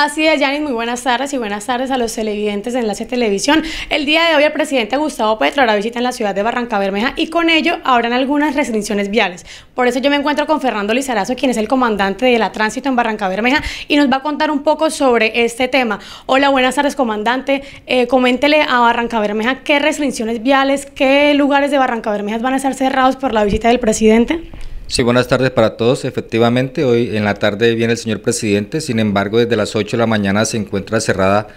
Así es, Yanis, muy buenas tardes y buenas tardes a los televidentes de Enlace Televisión. El día de hoy el presidente Gustavo Petro hará visita en la ciudad de Barranca Bermeja y con ello habrán algunas restricciones viales. Por eso yo me encuentro con Fernando Lizarazo, quien es el comandante de la tránsito en Barranca Bermeja y nos va a contar un poco sobre este tema. Hola, buenas tardes, comandante. Eh, coméntele a Barranca Bermeja qué restricciones viales, qué lugares de Barranca Bermeja van a estar cerrados por la visita del presidente. Sí, buenas tardes para todos. Efectivamente, hoy en la tarde viene el señor presidente, sin embargo, desde las 8 de la mañana se encuentra cerrada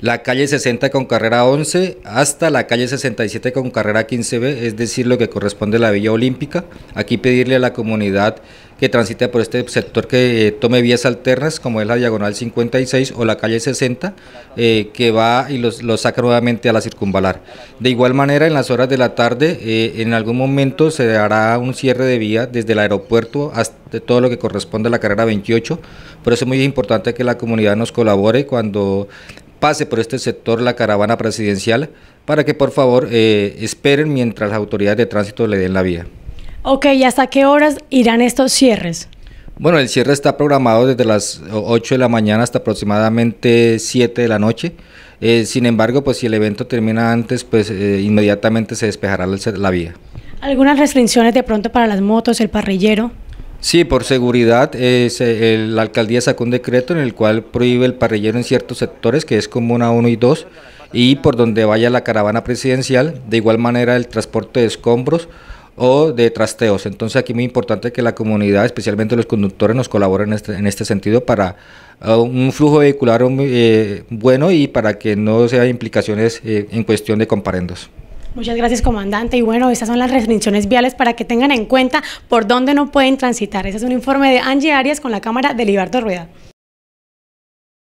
la calle 60 con carrera 11 hasta la calle 67 con carrera 15B, es decir, lo que corresponde a la Villa Olímpica. Aquí pedirle a la comunidad que transite por este sector que eh, tome vías alternas, como es la diagonal 56 o la calle 60, eh, que va y los, los, saca nuevamente a la circunvalar. De igual manera, en las horas de la tarde, eh, en algún momento se hará un cierre de vía desde el aeropuerto hasta todo lo que corresponde a la carrera 28. Por eso es muy importante que la comunidad nos colabore cuando pase por este sector la caravana presidencial para que por favor eh, esperen mientras las autoridades de tránsito le den la vía. Ok, ¿y hasta qué horas irán estos cierres? Bueno, el cierre está programado desde las 8 de la mañana hasta aproximadamente 7 de la noche. Eh, sin embargo, pues si el evento termina antes, pues eh, inmediatamente se despejará la vía. ¿Algunas restricciones de pronto para las motos, el parrillero? Sí, por seguridad, es eh, la alcaldía sacó un decreto en el cual prohíbe el parrillero en ciertos sectores, que es una 1 y 2, y por donde vaya la caravana presidencial, de igual manera el transporte de escombros o de trasteos. Entonces aquí muy importante que la comunidad, especialmente los conductores, nos colaboren en este, en este sentido para eh, un flujo vehicular eh, bueno y para que no sea implicaciones en cuestión de comparendos. Muchas gracias, comandante. Y bueno, esas son las restricciones viales para que tengan en cuenta por dónde no pueden transitar. Ese es un informe de Angie Arias con la Cámara de Liberto Rueda.